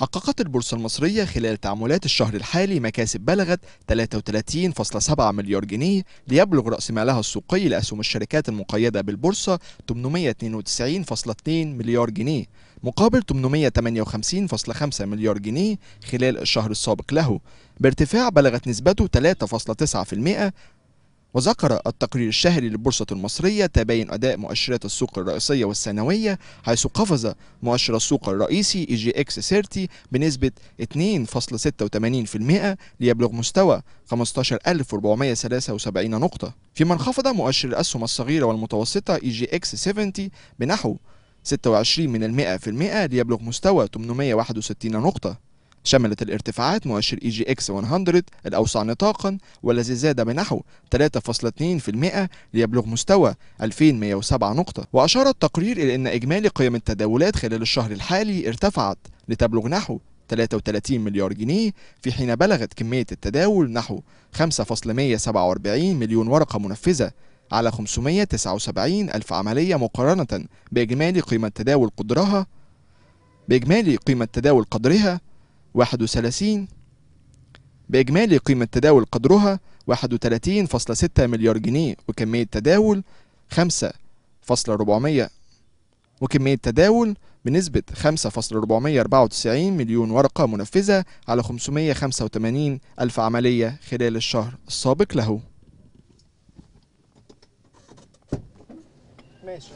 حققت البورصة المصرية خلال تعاملات الشهر الحالي مكاسب بلغت 33.7 مليار جنيه ليبلغ رأس مالها السوقي لأسهم الشركات المقيدة بالبورصة 892.2 مليار جنيه مقابل 858.5 مليار جنيه خلال الشهر السابق له بارتفاع بلغت نسبته 3.9% وذكر التقرير الشهري للبورصة المصرية تباين أداء مؤشرات السوق الرئيسية والسنوية حيث قفز مؤشر السوق الرئيسي اي جي اكس 30 بنسبة 2.86% ليبلغ مستوى 15473 نقطة فيما انخفض مؤشر الأسهم الصغيرة والمتوسطة اي جي اكس 70 بنحو 26 من المئة في المئة ليبلغ مستوى 861 نقطة شملت الارتفاعات مؤشر اي جي اكس 100 الاوسع نطاقا والذي زاد بنحو 3.2% ليبلغ مستوى 2107 نقطة وأشار التقرير إلى أن إجمالي قيم التداولات خلال الشهر الحالي ارتفعت لتبلغ نحو 33 مليار جنيه في حين بلغت كمية التداول نحو 5.147 مليون ورقة منفذة على 579 ألف عملية مقارنة بإجمالي قيمة تداول قدرها بإجمالي قيمة تداول قدرها 31 بإجمالي قيمة تداول قدرها 31.6 مليار جنيه وكمية تداول 5.400 وكمية تداول بنسبة 5.494 مليون ورقة منفذة على 585 ألف عملية خلال الشهر السابق له ماشي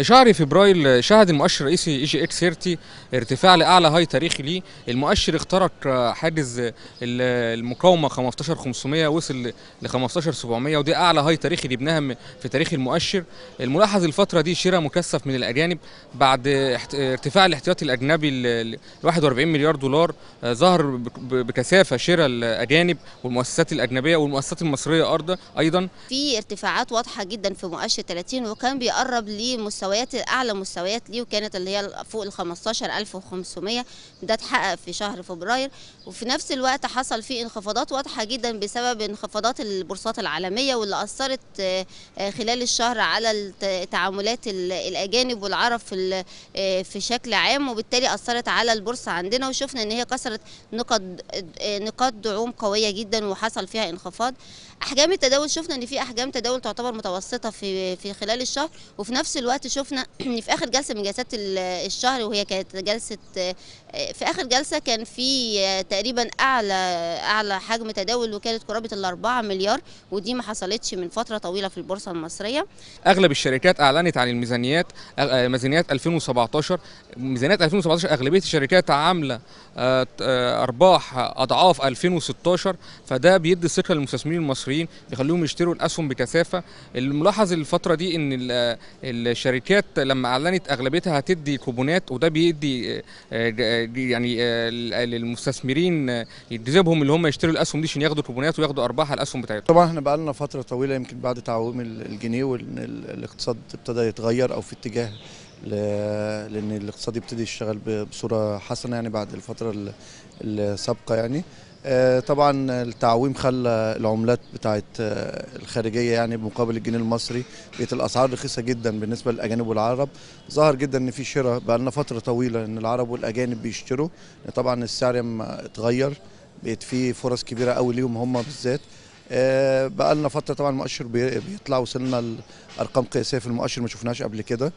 شهر فبراير شهد المؤشر الرئيسي اي جي اكس 30 ارتفاع لاعلى هاي تاريخي ليه المؤشر اخترق حاجز المقاومه 15500 وصل ل 15700 ودي اعلى هاي تاريخي لبناها في تاريخ المؤشر الملاحظ الفتره دي شراء مكثف من الاجانب بعد ارتفاع الاحتياطي الاجنبي ل 41 مليار دولار ظهر بكثافه شراء الاجانب والمؤسسات الاجنبيه والمؤسسات المصريه ارضا ايضا في ارتفاعات واضحه جدا في مؤشر 30 وكان بيقرب لمستوى المستويات اعلى مستويات ليه وكانت اللي هي فوق ال 15500 ده اتحقق في شهر فبراير وفي نفس الوقت حصل فيه انخفاضات واضحه جدا بسبب انخفاضات البورصات العالميه واللي اثرت آه، آه، خلال الشهر على تعاملات الاجانب والعرب في آه، في شكل عام وبالتالي اثرت على البورصه عندنا وشفنا ان هي كسرت نقاط نقاط دعوم قويه جدا وحصل فيها انخفاض احجام التداول شفنا ان في احجام تداول تعتبر متوسطه في في خلال الشهر وفي نفس الوقت شفنا ان في اخر جلسه من جلسات الشهر وهي كانت جلسه في اخر جلسه كان في تقريبا اعلى اعلى حجم تداول وكانت قرابه ال 4 مليار ودي ما حصلتش من فتره طويله في البورصه المصريه اغلب الشركات اعلنت عن الميزانيات ميزانيات 2017 ميزانيات 2017 اغلبيه الشركات عامله آه، آه، ارباح اضعاف 2016 فده بيدي ثقه للمستثمرين المصريين المصريين بيخلوهم يشتروا الاسهم بكثافه الملاحظ الفتره دي ان الشركات لما اعلنت اغلبيتها هتدي كوبونات وده بيدي آه، آه، يعني آه، للمستثمرين يجذبهم اللي هم يشتروا الاسهم دي عشان ياخدوا كوبونات وياخدوا ارباح على الاسهم بتاعتهم طبعا احنا بقى لنا فتره طويله يمكن بعد تعويم الجنيه وان الاقتصاد ابتدى يتغير او في اتجاه لان الاقتصاد يبتدي يشتغل بصوره حسنه يعني بعد الفتره السابقه يعني آه، طبعا التعويم خلى العملات بتاعت آه، الخارجيه يعني بمقابل الجنيه المصري بقت الاسعار رخيصه جدا بالنسبه للاجانب والعرب ظهر جدا ان في شراء بقى لنا فتره طويله ان العرب والاجانب بيشتروا طبعا السعر اتغير بقت في فرص كبيره قوي ليهم هم بالذات آه، بقى لنا فتره طبعا المؤشر بيطلع وصلنا لارقام قياسيه في المؤشر ما شفناهاش قبل كده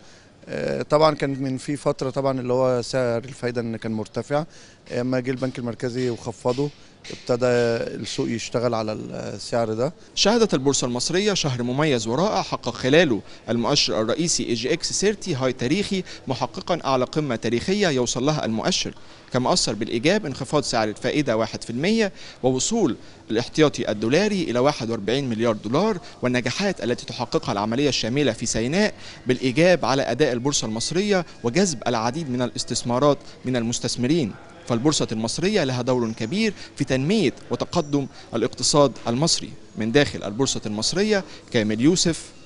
طبعا كان من في فتره طبعا اللي هو سعر الفايده ان كان مرتفع اما جه البنك المركزي وخفضه ابتدى السوق يشتغل على السعر ده شهدت البورصة المصرية شهر مميز ورائع حقق خلاله المؤشر الرئيسي اي جي اكس 30 هاي تاريخي محققا أعلى قمة تاريخية يوصل لها المؤشر كما أثر بالإيجاب انخفاض سعر الفائدة 1% ووصول الاحتياطي الدولاري إلى 41 مليار دولار والنجاحات التي تحققها العملية الشاملة في سيناء بالإيجاب على أداء البورصة المصرية وجذب العديد من الاستثمارات من المستثمرين فالبورصة المصرية لها دور كبير في تنمية وتقدم الاقتصاد المصري من داخل البورصة المصرية كامل يوسف